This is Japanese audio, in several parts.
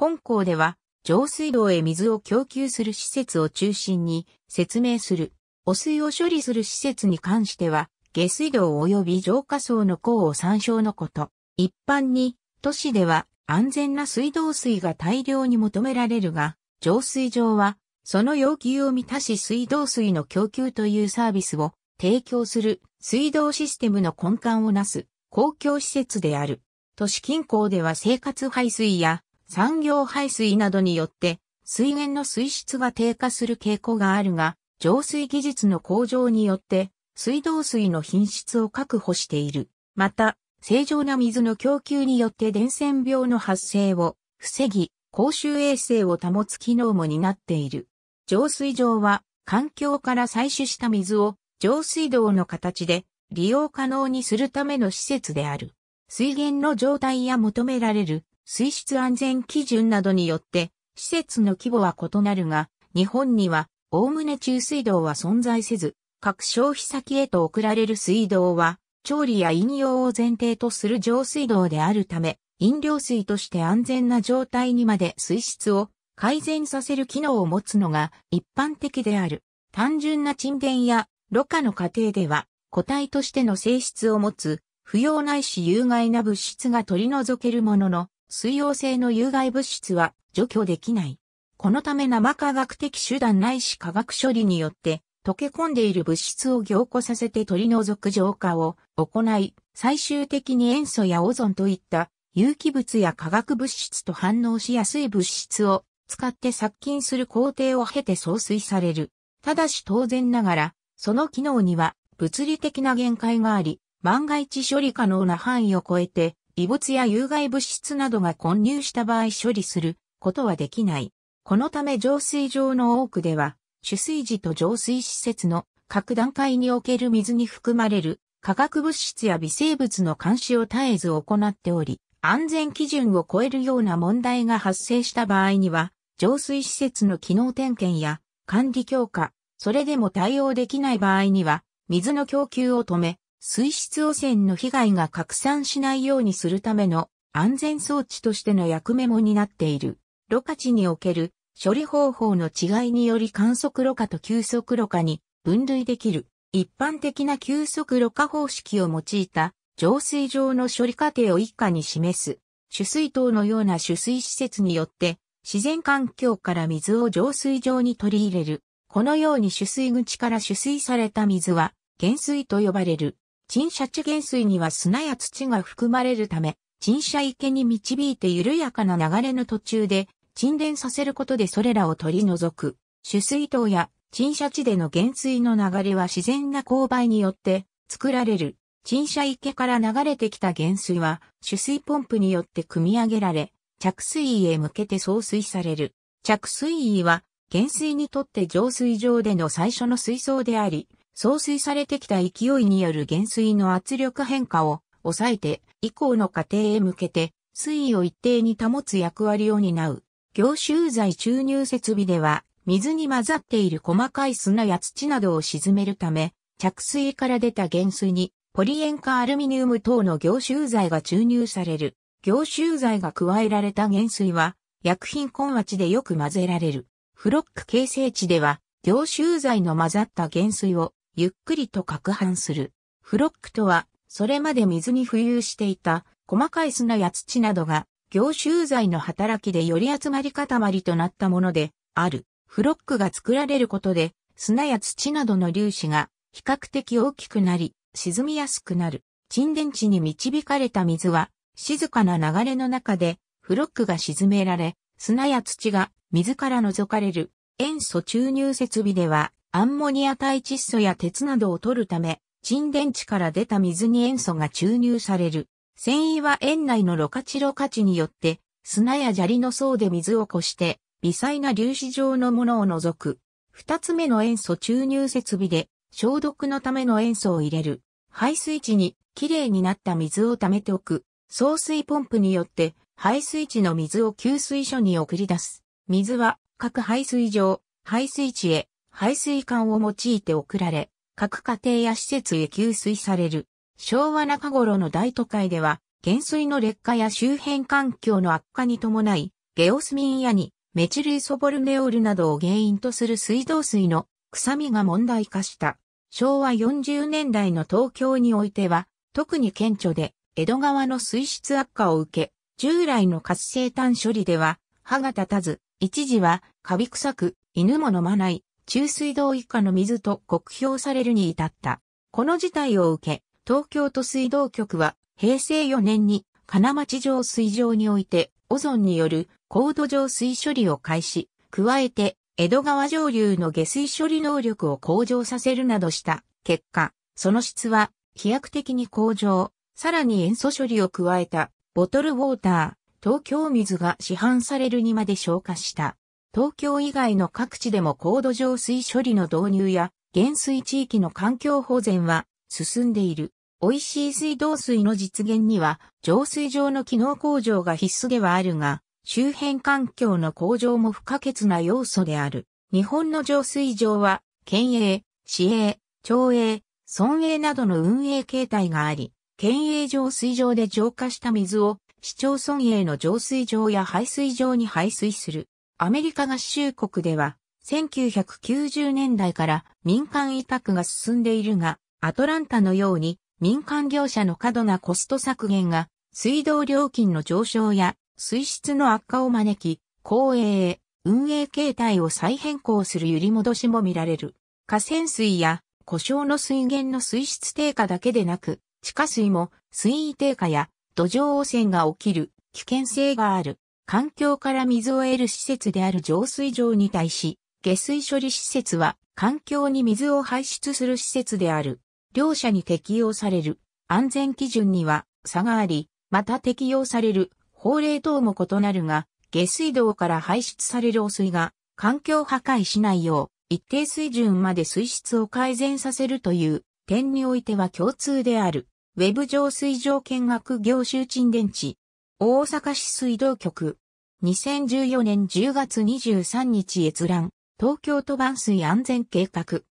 本校では、上水道へ水を供給する施設を中心に説明する。汚水を処理する施設に関しては、下水道及び浄化層の項を参照のこと。一般に、都市では安全な水道水が大量に求められるが、浄水場は、その要求を満たし水道水の供給というサービスを提供する水道システムの根幹をなす公共施設である。都市近郊では生活排水や産業排水などによって、水源の水質が低下する傾向があるが、浄水技術の向上によって、水道水の品質を確保している。また、正常な水の供給によって伝染病の発生を防ぎ、公衆衛生を保つ機能も担っている。浄水場は、環境から採取した水を浄水道の形で利用可能にするための施設である。水源の状態や求められる水質安全基準などによって、施設の規模は異なるが、日本には、おおむね中水道は存在せず、各消費先へと送られる水道は、調理や飲用を前提とする上水道であるため、飲料水として安全な状態にまで水質を改善させる機能を持つのが一般的である。単純な沈殿やろ過の過程では、個体としての性質を持つ、不要ないし有害な物質が取り除けるものの、水溶性の有害物質は除去できない。このため生化学的手段ないし化学処理によって溶け込んでいる物質を凝固させて取り除く浄化を行い、最終的に塩素やオゾンといった有機物や化学物質と反応しやすい物質を使って殺菌する工程を経て送水される。ただし当然ながら、その機能には物理的な限界があり、万が一処理可能な範囲を超えて異物や有害物質などが混入した場合処理することはできない。このため浄水場の多くでは、取水時と浄水施設の各段階における水に含まれる化学物質や微生物の監視を絶えず行っており、安全基準を超えるような問題が発生した場合には、浄水施設の機能点検や管理強化、それでも対応できない場合には、水の供給を止め、水質汚染の被害が拡散しないようにするための安全装置としての役目も担っている。ろ過地における処理方法の違いにより観測ろ過と急速ろ過に分類できる。一般的な急速ろ過方式を用いた浄水場の処理過程を以下に示す。取水塔のような取水施設によって自然環境から水を浄水場に取り入れる。このように取水口から取水された水は、減水と呼ばれる。陳謝地原水には砂や土が含まれるため、陳謝池に導いて緩やかな流れの途中で沈殿させることでそれらを取り除く。取水塔や陳謝地での減水の流れは自然な勾配によって作られる。陳謝池から流れてきた減水は取水ポンプによって組み上げられ、着水位へ向けて送水される。着水位は減水にとって浄水場での最初の水槽であり、送水されてきた勢いによる減水の圧力変化を抑えて、以降の過程へ向けて、水位を一定に保つ役割を担う。凝集剤注入設備では、水に混ざっている細かい砂や土などを沈めるため、着水から出た減水に、ポリ塩化アルミニウム等の凝集剤が注入される。凝集剤が加えられた減水は、薬品根圧でよく混ぜられる。フロック形成値では、凝集剤の混ざった減水をゆっくりと攪拌する。フロックとは、それまで水に浮遊していた細かい砂や土などが凝集剤の働きでより集まり塊となったものである。フロックが作られることで砂や土などの粒子が比較的大きくなり沈みやすくなる。沈殿地に導かれた水は静かな流れの中でフロックが沈められ砂や土が水から除かれる。塩素注入設備ではアンモニア体窒素や鉄などを取るため、沈殿地から出た水に塩素が注入される。繊維は園内のろ過チろ過地によって、砂や砂利の層で水を越して、微細な粒子状のものを除く。二つ目の塩素注入設備で、消毒のための塩素を入れる。排水池に、きれいになった水を溜めておく。送水ポンプによって、排水池の水を給水所に送り出す。水は、各排水場、排水池へ、排水管を用いて送られ、各家庭や施設へ給水される。昭和中頃の大都会では、減水の劣化や周辺環境の悪化に伴い、ゲオスミンやに、メチルイソボルネオールなどを原因とする水道水の臭みが問題化した。昭和40年代の東京においては、特に顕著で、江戸川の水質悪化を受け、従来の活性炭処理では、歯が立たず、一時は、カビ臭く、犬も飲まない、中水道以下の水と酷評されるに至った。この事態を受け、東京都水道局は平成4年に金町上水場においてオゾンによる高度上水処理を開始、加えて江戸川上流の下水処理能力を向上させるなどした結果、その質は飛躍的に向上、さらに塩素処理を加えたボトルウォーター、東京水が市販されるにまで消化した。東京以外の各地でも高度浄水処理の導入や、減水地域の環境保全は進んでいる。美味しい水道水の実現には、浄水場の機能向上が必須ではあるが、周辺環境の向上も不可欠な要素である。日本の浄水場は、県営、市営、町営、村営などの運営形態があり、県営浄水場で浄化した水を市町村営の浄水場や排水場に排水する。アメリカ合衆国では、1990年代から民間委託が進んでいるが、アトランタのように民間業者の過度なコスト削減が水道料金の上昇や水質の悪化を招き、公営へ運営形態を再変更する揺り戻しも見られる。河川水や故障の水源の水質低下だけでなく、地下水も水位低下や土壌汚染が起きる危険性がある。環境から水を得る施設である浄水場に対し、下水処理施設は環境に水を排出する施設である。両者に適用される安全基準には差があり、また適用される法令等も異なるが、下水道から排出される汚水が環境破壊しないよう一定水準まで水質を改善させるという点においては共通である。ウェブ上水上見学業集沈電池、大阪市水道局。2014年10月23日閲覧。東京都万水安全計画。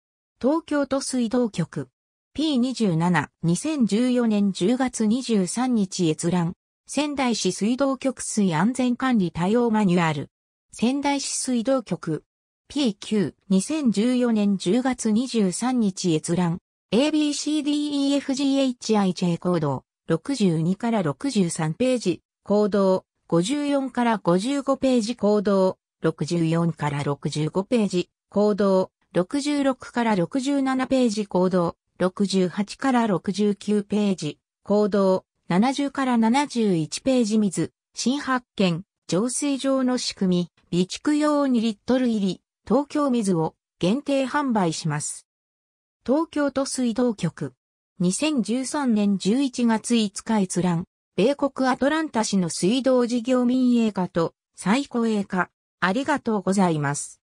東京都水道局。P27、2014年10月23日閲覧。仙台市水道局水安全管理対応マニュアル。仙台市水道局。P9、2014年10月23日閲覧。ABCDEFGHIJ 行動。62から63ページ。行動、54から55ページ行動、64から65ページ、行動、66から67ページ行動、68から69ページ、行動、70から71ページ水、新発見、浄水場の仕組み、備蓄用2リットル入り、東京水を限定販売します。東京都水道局。2013年11月5日閲覧。米国アトランタ市の水道事業民営化と再公営化。ありがとうございます。